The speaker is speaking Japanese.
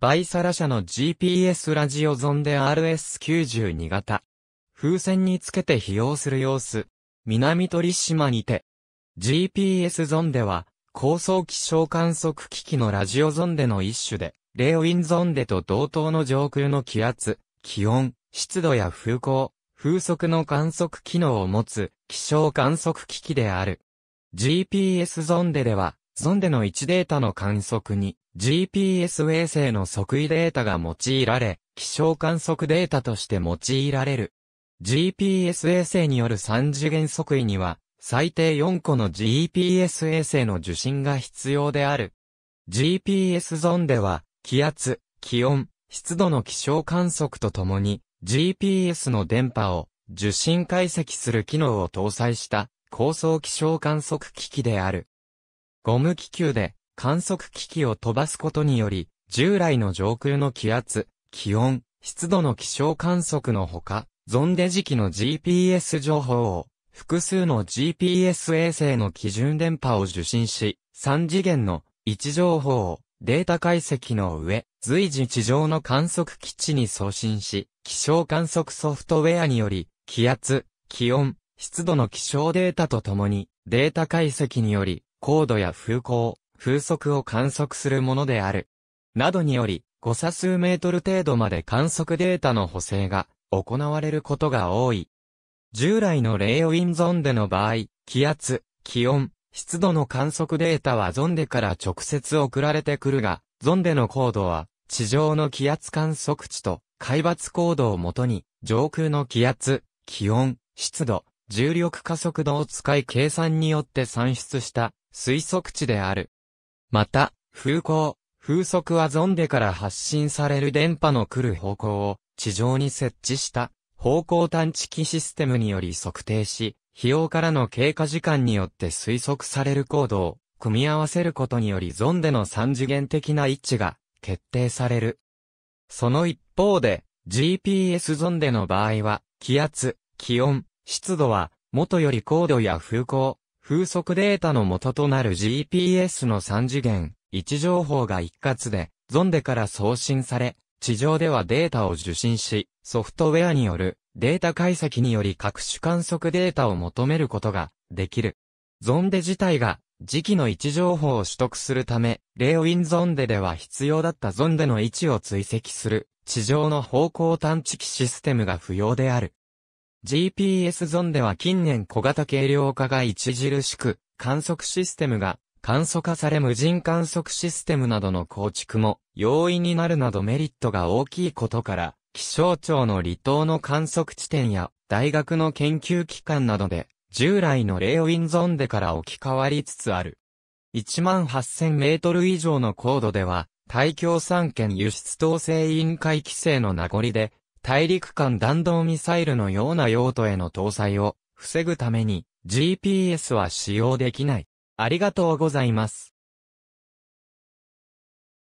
バイサラ社の GPS ラジオゾンデ RS92 型。風船につけて使用する様子。南鳥島にて。GPS ゾンデは、高層気象観測機器のラジオゾンデの一種で、レーウィンゾンデと同等の上空の気圧、気温、湿度や風向、風速の観測機能を持つ気象観測機器である。GPS ゾンデでは、ゾンデの位置データの観測に GPS 衛星の測位データが用いられ、気象観測データとして用いられる。GPS 衛星による3次元測位には、最低4個の GPS 衛星の受信が必要である。GPS ゾンデは、気圧、気温、湿度の気象観測とともに、GPS の電波を受信解析する機能を搭載した高層気象観測機器である。ゴム気球で観測機器を飛ばすことにより、従来の上空の気圧、気温、湿度の気象観測のほか、ゾンデ時期の GPS 情報を、複数の GPS 衛星の基準電波を受信し、3次元の位置情報をデータ解析の上、随時地上の観測基地に送信し、気象観測ソフトウェアにより、気圧、気温、湿度の気象データとともに、データ解析により、高度や風向、風速を観測するものである。などにより、誤差数メートル程度まで観測データの補正が行われることが多い。従来のレーオインゾンデの場合、気圧、気温、湿度の観測データはゾンデから直接送られてくるが、ゾンデの高度は地上の気圧観測値と海抜高度をもとに上空の気圧、気温、湿度、重力加速度を使い計算によって算出した推測値である。また、風向、風速はゾンデから発信される電波の来る方向を地上に設置した方向探知機システムにより測定し、費用からの経過時間によって推測される高度を組み合わせることによりゾンデの三次元的な位置が決定される。その一方で GPS ゾンデの場合は気圧、気温、湿度は、元より高度や風向、風速データの元となる GPS の3次元、位置情報が一括で、ゾンデから送信され、地上ではデータを受信し、ソフトウェアによるデータ解析により各種観測データを求めることができる。ゾンデ自体が時期の位置情報を取得するため、レオィンゾンデでは必要だったゾンデの位置を追跡する地上の方向探知機システムが不要である。GPS ゾンでは近年小型軽量化が著しく、観測システムが簡素化され無人観測システムなどの構築も容易になるなどメリットが大きいことから、気象庁の離島の観測地点や大学の研究機関などで、従来のレーウィンゾンデから置き換わりつつある。18000メートル以上の高度では、大気汚県輸出統制委員会規制の名残で、大陸間弾道ミサイルのような用途への搭載を防ぐために GPS は使用できない。ありがとうございます。